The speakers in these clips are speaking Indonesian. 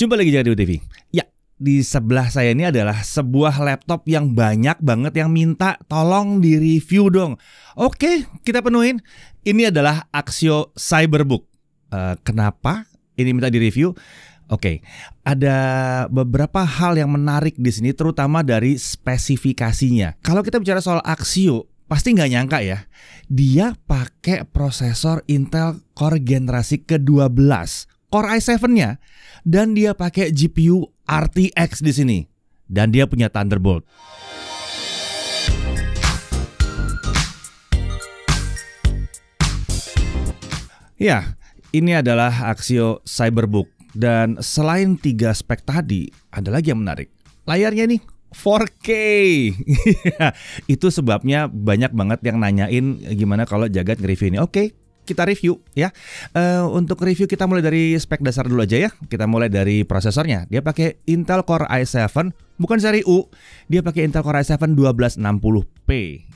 Jumpa lagi di TV. Ya, di sebelah saya ini adalah sebuah laptop yang banyak banget yang minta tolong di review dong. Oke, kita penuhin. Ini adalah Axio Cyberbook. Uh, kenapa ini minta di review? Oke, okay. ada beberapa hal yang menarik di sini, terutama dari spesifikasinya. Kalau kita bicara soal Axio, pasti nggak nyangka ya, dia pakai prosesor Intel Core generasi ke-12 Core i7-nya dan dia pakai GPU RTX di sini dan dia punya Thunderbolt. Ya, ini adalah Axio Cyberbook dan selain tiga spek tadi, ada lagi yang menarik. Layarnya nih 4K. Ya, itu sebabnya banyak banget yang nanyain gimana kalau jagat nge-review ini. Oke, okay, kita review ya. Uh, untuk review kita mulai dari spek dasar dulu aja ya. Kita mulai dari prosesornya. Dia pakai Intel Core i7 bukan seri U. Dia pakai Intel Core i7 1260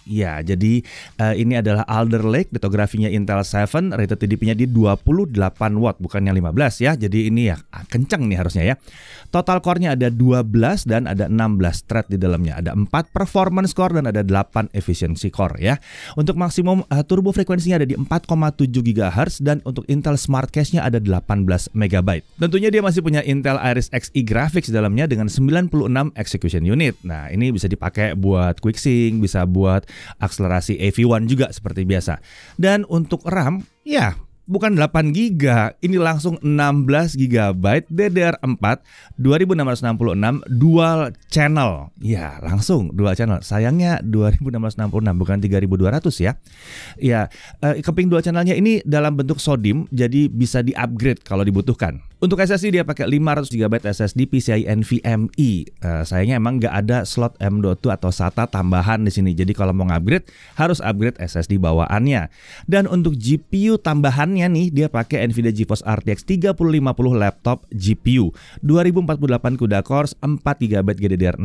Ya, jadi uh, ini adalah Alder Lake, detografinya Intel 7, rated TDP-nya di 28 watt, bukannya 15 ya. Jadi ini ya ah, kencang nih harusnya ya. Total core-nya ada 12 dan ada 16 thread di dalamnya. Ada 4 performance core dan ada 8 efficiency core ya. Untuk maksimum uh, turbo frekuensinya ada di 4,7 GHz dan untuk Intel Smart Cache-nya ada 18 MB. Tentunya dia masih punya Intel Iris Xe graphics di dalamnya dengan 96 execution unit. Nah, ini bisa dipakai buat quick sync, bisa buat akselerasi AV1 juga seperti biasa. Dan untuk RAM, ya bukan 8 GB, ini langsung 16 GB DDR4 2666 dual channel. Ya, langsung dual channel. Sayangnya 2666 bukan 3200 ya. Ya, eh, keping dual channelnya ini dalam bentuk SODIM jadi bisa di-upgrade kalau dibutuhkan. Untuk SSD dia pakai 500 GB SSD PCIe NVMe. Uh, sayangnya emang nggak ada slot M.2 atau SATA tambahan di sini. Jadi kalau mau upgrade harus upgrade SSD bawaannya. Dan untuk GPU tambahannya nih dia pakai Nvidia GeForce RTX 3050 laptop GPU 2048 CUDA cores 4 GB GDDR6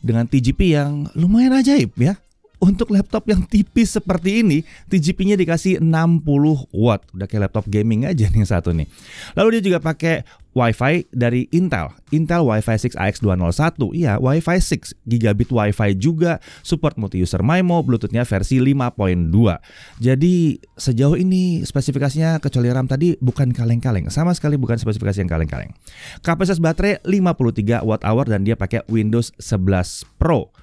dengan TGP yang lumayan ajaib ya. Untuk laptop yang tipis seperti ini, TGP-nya dikasih 60 watt. Udah kayak laptop gaming aja nih yang satu nih. Lalu dia juga pakai WiFi dari Intel, Intel WiFi 6 AX201, iya wi 6, gigabit WiFi juga, support multi-user MIMO, Bluetoothnya versi 5.2. Jadi sejauh ini spesifikasinya kecuali RAM tadi bukan kaleng-kaleng, sama sekali bukan spesifikasi yang kaleng-kaleng. Kapasitas baterai 53 watt hour dan dia pakai Windows 11 Pro.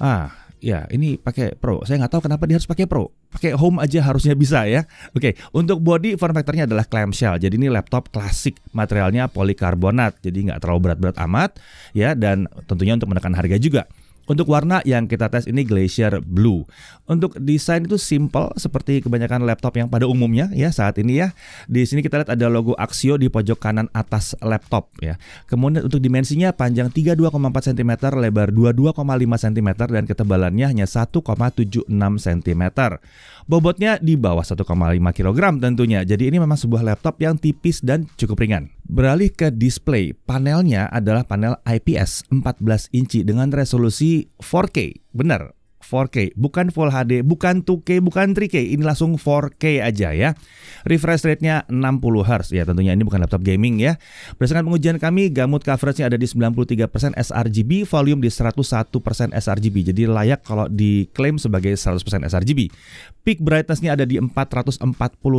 Ah, ya ini pakai Pro. Saya nggak tahu kenapa dia harus pakai Pro. Pakai Home aja harusnya bisa ya. Oke, untuk body form factornya adalah clamshell. Jadi ini laptop klasik, materialnya polikarbonat. Jadi nggak terlalu berat-berat amat ya dan tentunya untuk menekan harga juga. Untuk warna yang kita tes ini Glacier Blue. Untuk desain itu simple seperti kebanyakan laptop yang pada umumnya ya saat ini ya. Di sini kita lihat ada logo Axio di pojok kanan atas laptop ya. Kemudian untuk dimensinya panjang 32,4 cm, lebar 22,5 cm dan ketebalannya hanya 1,76 cm. Bobotnya di bawah 1,5 kg tentunya. Jadi ini memang sebuah laptop yang tipis dan cukup ringan. Beralih ke display, panelnya adalah panel IPS 14 inci dengan resolusi 4K, benar. 4K, bukan Full HD, bukan 2K, bukan 3K, ini langsung 4K aja ya. Refresh rate-nya 60 Hz. Ya, tentunya ini bukan laptop gaming ya. Berdasarkan pengujian kami, gamut coverage-nya ada di 93% sRGB, volume di 101% sRGB. Jadi layak kalau diklaim sebagai 100% sRGB. Peak brightness-nya ada di 440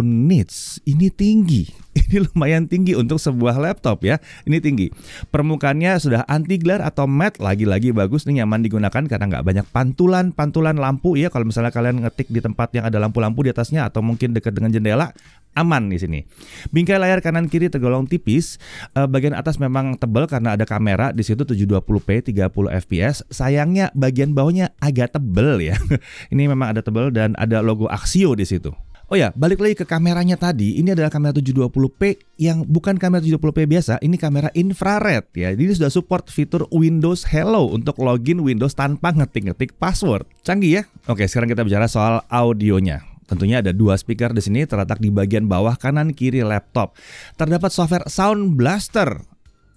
nits. Ini tinggi. Ini lumayan tinggi untuk sebuah laptop ya. Ini tinggi. Permukaannya sudah anti glare atau matte lagi-lagi bagus nih nyaman digunakan karena nggak banyak pantulan pantulan lampu ya kalau misalnya kalian ngetik di tempat yang ada lampu-lampu di atasnya atau mungkin dekat dengan jendela aman di sini. Bingkai layar kanan kiri tergolong tipis, eh, bagian atas memang tebal karena ada kamera di situ 720p 30 fps. Sayangnya bagian bawahnya agak tebel ya. Ini memang ada tebel dan ada logo Axio di situ. Oh ya, balik lagi ke kameranya tadi. Ini adalah kamera 720p yang bukan kamera 720p biasa, ini kamera infrared ya. Jadi ini sudah support fitur Windows Hello untuk login Windows tanpa ngetik-ngetik password. Canggih ya. Oke, sekarang kita bicara soal audionya. Tentunya ada dua speaker di sini terletak di bagian bawah kanan kiri laptop. Terdapat software Sound Blaster.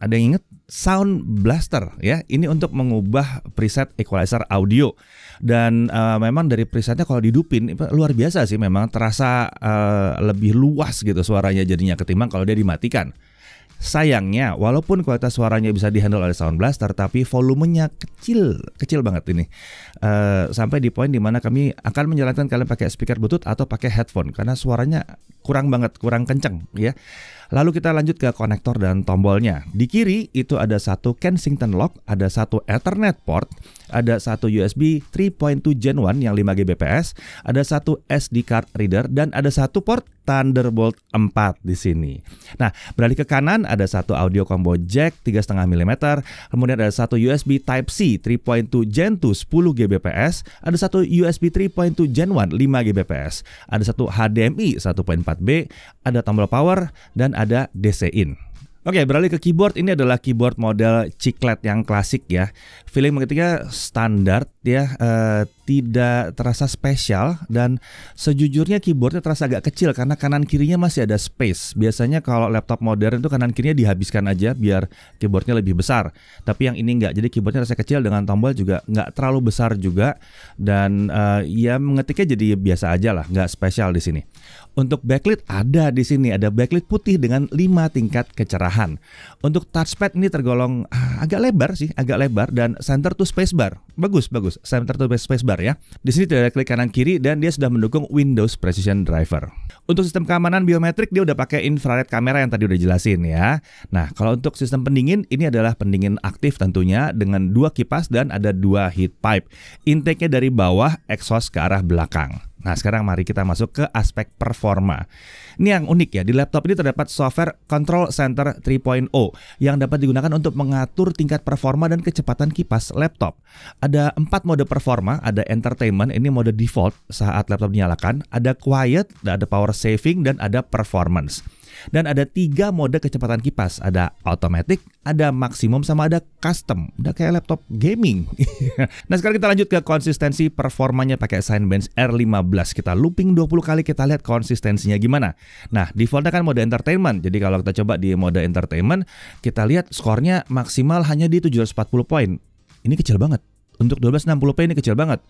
Ada yang inget? Sound Blaster ya. Ini untuk mengubah preset equalizer audio dan uh, memang dari presetnya kalau didupin luar biasa sih memang terasa uh, lebih luas gitu suaranya jadinya ketimbang kalau dia dimatikan. Sayangnya, walaupun kualitas suaranya bisa dihandle oleh Sound Blaster, tapi volumenya kecil, kecil banget ini. Uh, sampai di poin dimana kami akan menyarankan kalian pakai speaker Bluetooth atau pakai headphone karena suaranya kurang banget, kurang kenceng, ya. Lalu kita lanjut ke konektor dan tombolnya. Di kiri itu ada satu Kensington lock, ada satu Ethernet port, ada satu USB 3.2 Gen 1 yang 5 Gbps, ada satu SD card reader dan ada satu port Thunderbolt 4 di sini. Nah, beralih ke kanan ada satu audio combo jack 3,5 mm, kemudian ada satu USB Type C 3.2 Gen 2 10 Gbps, ada satu USB 3.2 Gen 1 5 Gbps, ada satu HDMI 1.4B, ada tombol power dan ada DC-in. Oke, beralih ke keyboard. Ini adalah keyboard model ciklet yang klasik ya. Feeling mengetiknya standar ya, e, tidak terasa spesial dan sejujurnya keyboardnya terasa agak kecil karena kanan kirinya masih ada space. Biasanya kalau laptop modern itu kanan kirinya dihabiskan aja biar keyboardnya lebih besar. Tapi yang ini nggak, jadi keyboardnya terasa kecil dengan tombol juga nggak terlalu besar juga dan e, ya mengetiknya jadi biasa aja lah, nggak spesial di sini. Untuk backlit ada di sini, ada backlit putih dengan 5 tingkat kecerahan. Untuk touchpad ini tergolong ah, agak lebar sih, agak lebar dan center to spacebar. Bagus, bagus. Center to spacebar ya. Di sini tidak ada klik kanan kiri dan dia sudah mendukung Windows Precision Driver. Untuk sistem keamanan biometrik dia udah pakai infrared kamera yang tadi udah jelasin ya. Nah, kalau untuk sistem pendingin ini adalah pendingin aktif tentunya dengan dua kipas dan ada dua heat pipe. Intake-nya dari bawah, exhaust ke arah belakang. Nah, sekarang mari kita masuk ke aspek performa. Ini yang unik ya, di laptop ini terdapat software Control Center 3.0 yang dapat digunakan untuk mengatur tingkat performa dan kecepatan kipas laptop. Ada empat mode performa, ada entertainment, ini mode default saat laptop dinyalakan, ada quiet, ada power saving, dan ada performance. Dan ada tiga mode kecepatan kipas, ada automatic, ada maksimum, sama ada custom. Udah kayak laptop gaming. nah sekarang kita lanjut ke konsistensi performanya pakai Sinebench R15. Kita looping 20 kali, kita lihat konsistensinya gimana. Nah defaultnya kan mode entertainment, jadi kalau kita coba di mode entertainment, kita lihat skornya maksimal hanya di 740 poin. Ini kecil banget. Untuk 1260p ini kecil banget.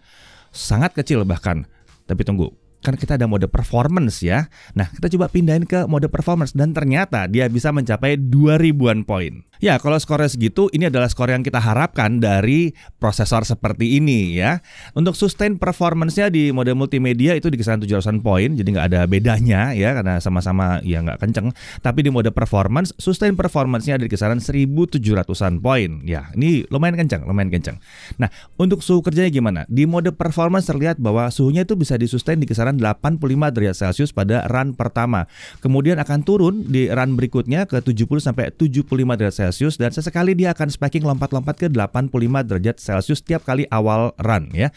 Sangat kecil bahkan. Tapi tunggu, kan kita ada mode performance ya. Nah, kita coba pindahin ke mode performance dan ternyata dia bisa mencapai 2000-an poin. Ya, kalau skornya segitu, ini adalah skor yang kita harapkan dari prosesor seperti ini ya. Untuk sustain performance-nya di mode multimedia itu di kisaran 700 poin, jadi nggak ada bedanya ya, karena sama-sama ya nggak kenceng. Tapi di mode performance, sustain performance-nya ada di kisaran 1700-an poin. Ya, ini lumayan kenceng, lumayan kenceng. Nah, untuk suhu kerjanya gimana? Di mode performance terlihat bahwa suhunya itu bisa disustain di kisaran 85 derajat Celcius pada run pertama. Kemudian akan turun di run berikutnya ke 70 sampai 75 derajat Celcius Celcius dan sesekali dia akan spiking lompat-lompat ke 85 derajat Celcius setiap kali awal run ya.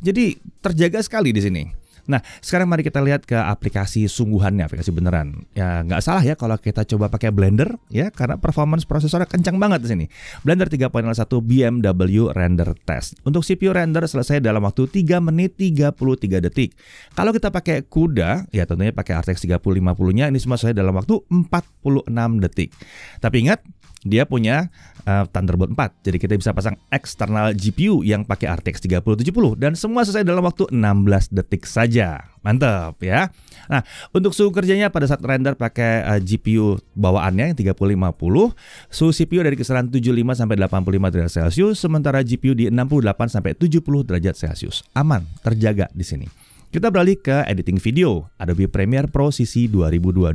Jadi terjaga sekali di sini. Nah, sekarang mari kita lihat ke aplikasi sungguhannya, aplikasi beneran. Ya, nggak salah ya kalau kita coba pakai Blender, ya, karena performance prosesornya kencang banget di sini. Blender 3.01 BMW Render Test. Untuk CPU render selesai dalam waktu 3 menit 33 detik. Kalau kita pakai CUDA, ya tentunya pakai RTX 3050-nya, ini semua selesai dalam waktu 46 detik. Tapi ingat, dia punya uh, Thunderbolt 4. Jadi kita bisa pasang eksternal GPU yang pakai RTX 3070 dan semua selesai dalam waktu 16 detik saja. Mantap ya. Nah, untuk suhu kerjanya pada saat render pakai uh, eh, GPU bawaannya yang 3050, suhu CPU dari kisaran 75 sampai 85 derajat Celcius, sementara GPU di 68 sampai 70 derajat Celcius. Aman, terjaga di sini. Kita beralih ke editing video, Adobe Premiere Pro CC 2022.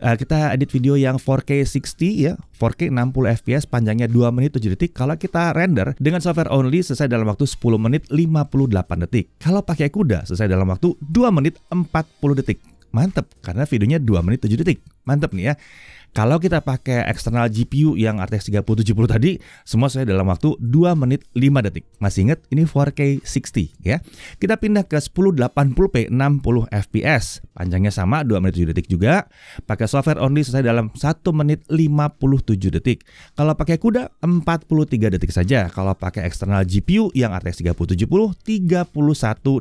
Uh, kita edit video yang 4K 60 ya, 4K 60 fps panjangnya 2 menit 7 detik. Kalau kita render dengan software only selesai dalam waktu 10 menit 58 detik. Kalau pakai kuda selesai dalam waktu 2 menit 40 detik. Mantep, karena videonya 2 menit 7 detik. Mantep nih ya. Kalau kita pakai eksternal GPU yang RTX 3070 tadi, semua saya dalam waktu 2 menit 5 detik. Masih ingat ini 4K 60 ya. Kita pindah ke 1080p 60 fps. Panjangnya sama 2 menit 7 detik juga. Pakai software only selesai dalam 1 menit 57 detik. Kalau pakai kuda 43 detik saja. Kalau pakai eksternal GPU yang RTX 3070 31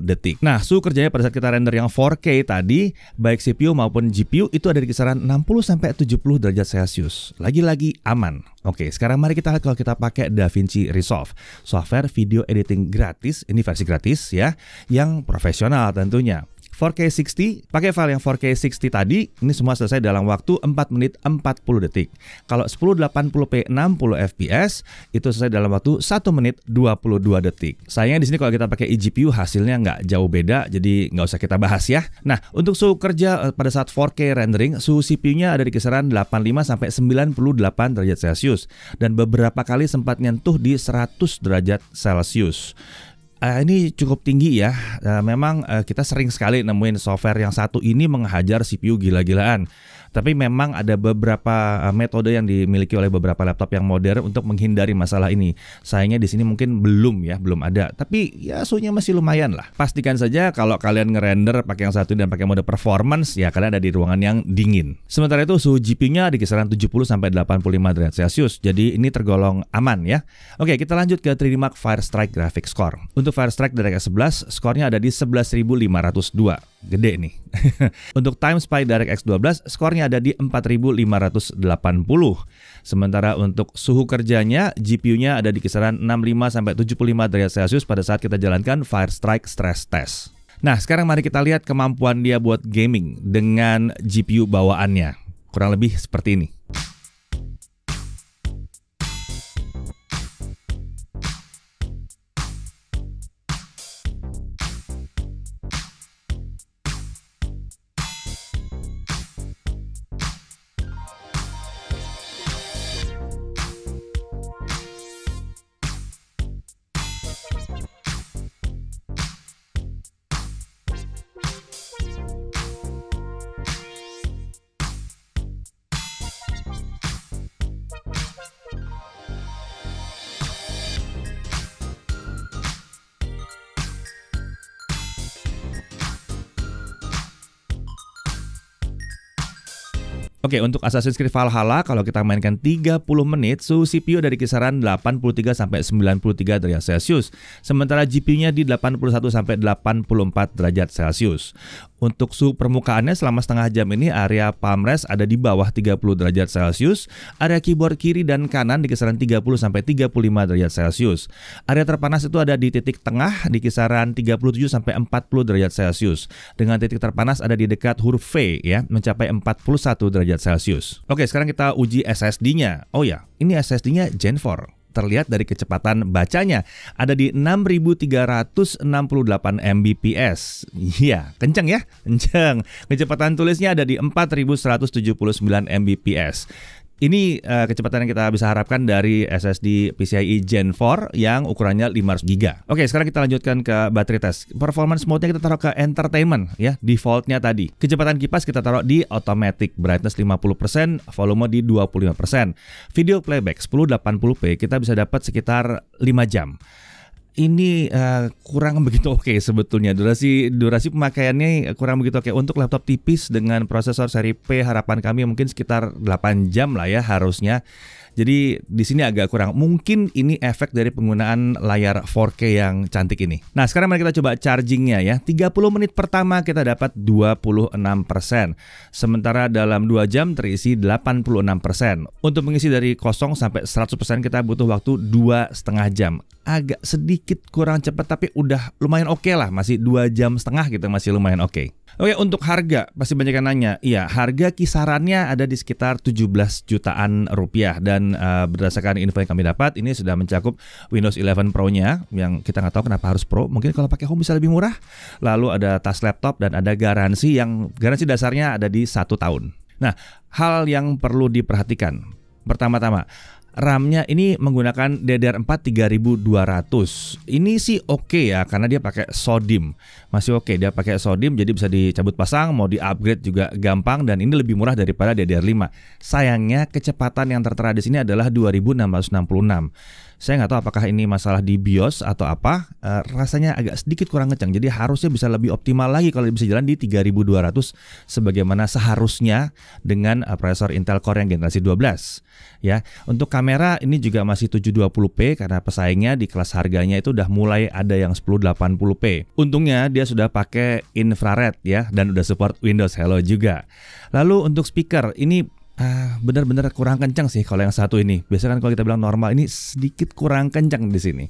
detik. Nah, suhu kerjanya pada saat kita render yang 4K tadi, baik CPU maupun GPU itu ada di kisaran 60 sampai 70 derajat Celcius. Lagi-lagi aman. Oke, sekarang mari kita lihat kalau kita pakai DaVinci Resolve. Software video editing gratis, ini versi gratis ya, yang profesional tentunya. 4K60, pakai file yang 4K60 tadi, ini semua selesai dalam waktu 4 menit 40 detik. Kalau 1080p 60 fps, itu selesai dalam waktu 1 menit 22 detik. Sayangnya di sini kalau kita pakai eGPU hasilnya nggak jauh beda, jadi nggak usah kita bahas ya. Nah, untuk suhu kerja eh, pada saat 4K rendering, suhu CPU-nya ada di kisaran 85 sampai 98 derajat Celcius dan beberapa kali sempat nyentuh di 100 derajat Celcius uh, ini cukup tinggi ya. Uh, memang uh, kita sering sekali nemuin software yang satu ini menghajar CPU gila-gilaan. Tapi memang ada beberapa eh, metode yang dimiliki oleh beberapa laptop yang modern untuk menghindari masalah ini. Sayangnya di sini mungkin belum ya, belum ada. Tapi ya suhunya masih lumayan lah. Pastikan saja kalau kalian ngerender pakai yang satu dan pakai mode performance ya kalian ada di ruangan yang dingin. Sementara itu suhu GPU-nya di kisaran 70 sampai 85 derajat Celcius. Jadi ini tergolong aman ya. Oke, kita lanjut ke 3D Mark Fire Strike Graphics Score. Untuk Fire Strike DirectX 11, skornya ada di 11502 gede nih. Untuk Time Spy X 12 skornya ada di 4580. Sementara untuk suhu kerjanya GPU-nya ada di kisaran 65 sampai 75 derajat Celsius pada saat kita jalankan Fire Strike stress test. Nah, sekarang mari kita lihat kemampuan dia buat gaming dengan GPU bawaannya. Kurang lebih seperti ini. Oke, untuk Assassin's Creed Valhalla kalau kita mainkan 30 menit, suhu CPU dari kisaran 83 sampai 93 derajat Celcius, sementara GPU-nya di 81 sampai 84 derajat Celcius. Untuk suhu permukaannya selama setengah jam ini area palm rest ada di bawah 30 derajat Celcius, area keyboard kiri dan kanan di kisaran 30 sampai 35 derajat Celcius. Area terpanas itu ada di titik tengah di kisaran 37 sampai 40 derajat Celcius. Dengan titik terpanas ada di dekat huruf V ya, mencapai 41 derajat derajat Celcius. Oke, sekarang kita uji SSD-nya. Oh ya, ini SSD-nya Gen 4 terlihat dari kecepatan bacanya ada di 6368 Mbps. Iya, kenceng ya? Kenceng. Kecepatan tulisnya ada di 4179 Mbps ini uh, kecepatan yang kita bisa harapkan dari SSD PCIe Gen 4 yang ukurannya 500 GB. Oke, sekarang kita lanjutkan ke baterai tes. Performance mode-nya kita taruh ke entertainment ya, defaultnya tadi. Kecepatan kipas kita taruh di automatic, brightness 50%, volume di 25%. Video playback 1080p kita bisa dapat sekitar 5 jam ini uh, kurang begitu oke okay sebetulnya durasi durasi pemakaiannya kurang begitu oke okay. untuk laptop tipis dengan prosesor seri P harapan kami mungkin sekitar 8 jam lah ya harusnya jadi di sini agak kurang mungkin ini efek dari penggunaan layar 4K yang cantik ini nah sekarang mari kita coba chargingnya ya 30 menit pertama kita dapat 26% sementara dalam 2 jam terisi 86% untuk mengisi dari kosong sampai 100% kita butuh waktu dua setengah jam agak sedikit kurang cepat tapi udah lumayan oke okay lah masih dua jam setengah gitu masih lumayan oke. Okay. Oke untuk harga pasti banyak yang nanya. Iya harga kisarannya ada di sekitar 17 jutaan rupiah dan uh, berdasarkan info yang kami dapat ini sudah mencakup Windows 11 Pro-nya yang kita nggak tahu kenapa harus Pro. Mungkin kalau pakai Home bisa lebih murah. Lalu ada tas laptop dan ada garansi yang garansi dasarnya ada di satu tahun. Nah hal yang perlu diperhatikan pertama-tama RAM-nya ini menggunakan DDR4 3200. Ini sih oke okay ya karena dia pakai SODIMM. Masih oke okay. dia pakai SODIMM jadi bisa dicabut pasang, mau di-upgrade juga gampang dan ini lebih murah daripada DDR5. Sayangnya kecepatan yang tertera di sini adalah 2666. Saya nggak tahu apakah ini masalah di BIOS atau apa. Uh, rasanya agak sedikit kurang ngecang. Jadi harusnya bisa lebih optimal lagi kalau bisa jalan di 3200 sebagaimana seharusnya dengan uh, prosesor Intel Core yang generasi 12. Ya, untuk kamera ini juga masih 720p karena pesaingnya di kelas harganya itu udah mulai ada yang 1080p. Untungnya dia sudah pakai infrared ya dan udah support Windows Hello juga. Lalu untuk speaker ini Ah, benar-benar kurang kencang sih kalau yang satu ini. Biasanya kan kalau kita bilang normal ini sedikit kurang kencang di sini.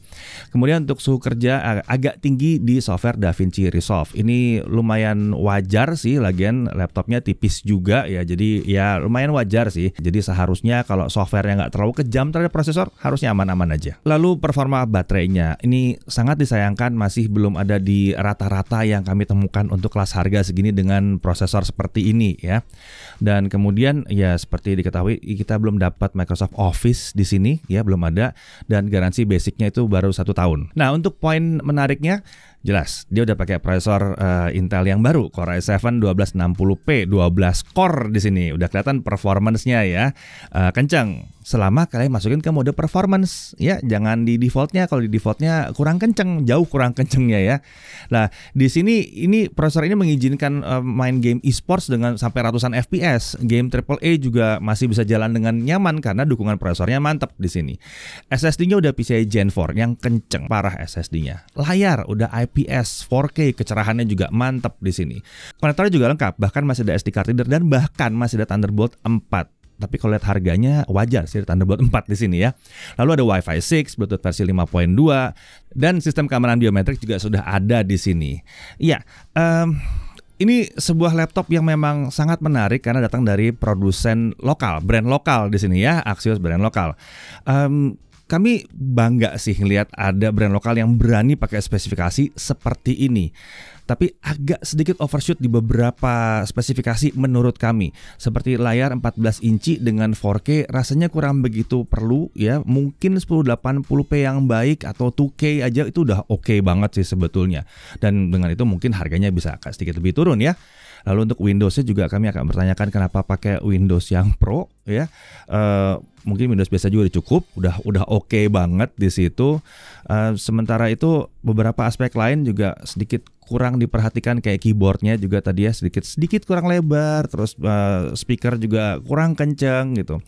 Kemudian untuk suhu kerja agak tinggi di software DaVinci Resolve. Ini lumayan wajar sih lagian laptopnya tipis juga ya. Jadi ya lumayan wajar sih. Jadi seharusnya kalau software yang nggak terlalu kejam terhadap prosesor harusnya aman-aman aja. Lalu performa baterainya ini sangat disayangkan masih belum ada di rata-rata yang kami temukan untuk kelas harga segini dengan prosesor seperti ini ya. Dan kemudian ya seperti diketahui kita belum dapat Microsoft Office di sini ya belum ada dan garansi basicnya itu baru satu tahun. Nah untuk poin menariknya Jelas, dia udah pakai prosesor uh, Intel yang baru, Core i7 1260p, 12 core di sini. Udah kelihatan performance-nya ya. Uh, eh, kencang selama kalian masukin ke mode performance ya jangan di defaultnya kalau di defaultnya kurang kenceng jauh kurang kencengnya ya nah di sini ini prosesor ini mengizinkan uh, main game esports dengan sampai ratusan fps game triple A juga masih bisa jalan dengan nyaman karena dukungan prosesornya mantap di sini SSD-nya udah PCIe Gen 4 yang kenceng parah SSD-nya layar udah IP IPS 4K, kecerahannya juga mantap di sini. Konektornya juga lengkap, bahkan masih ada SD card reader dan bahkan masih ada Thunderbolt 4 tapi kalau lihat harganya wajar sih Thunderbolt 4 di sini ya. Lalu ada Wi-Fi 6, Bluetooth versi 5.2 dan sistem keamanan biometrik juga sudah ada di sini. Iya, um, ini sebuah laptop yang memang sangat menarik karena datang dari produsen lokal, brand lokal di sini ya, Axios brand lokal. Um, kami bangga sih ngelihat ada brand lokal yang berani pakai spesifikasi seperti ini. Tapi agak sedikit overshoot di beberapa spesifikasi menurut kami. Seperti layar 14 inci dengan 4K rasanya kurang begitu perlu ya. Mungkin 1080p yang baik atau 2K aja itu udah oke okay banget sih sebetulnya. Dan dengan itu mungkin harganya bisa agak sedikit lebih turun ya. Lalu untuk Windowsnya juga kami akan bertanyakan kenapa pakai Windows yang Pro ya. Uh, mungkin Windows biasa juga udah cukup, udah udah oke okay banget di situ. Uh, sementara itu beberapa aspek lain juga sedikit kurang diperhatikan kayak keyboardnya juga tadi ya sedikit sedikit kurang lebar, terus uh, speaker juga kurang kenceng gitu.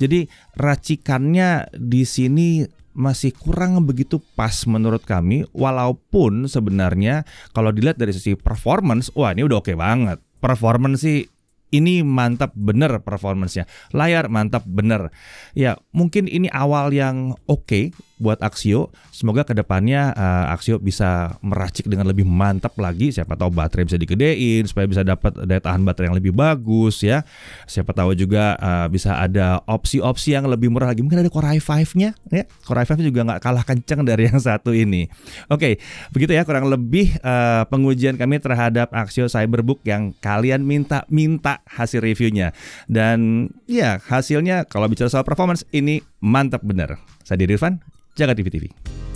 Jadi racikannya di sini masih kurang begitu pas menurut kami walaupun sebenarnya kalau dilihat dari sisi performance wah ini udah oke okay banget performance sih ini mantap bener performancenya layar mantap bener ya mungkin ini awal yang oke okay buat Axio. Semoga kedepannya uh, eh, Axio bisa meracik dengan lebih mantap lagi. Siapa tahu baterai bisa digedein supaya bisa dapat daya tahan baterai yang lebih bagus ya. Siapa tahu juga uh, bisa ada opsi-opsi yang lebih murah lagi. Mungkin ada Core i5-nya ya. Core i5 juga nggak kalah kenceng dari yang satu ini. Oke, okay, begitu ya kurang lebih uh, pengujian kami terhadap Axio Cyberbook yang kalian minta-minta hasil reviewnya. Dan ya hasilnya kalau bicara soal performance ini Mantap bener. Saya Diri Jaga TV TV.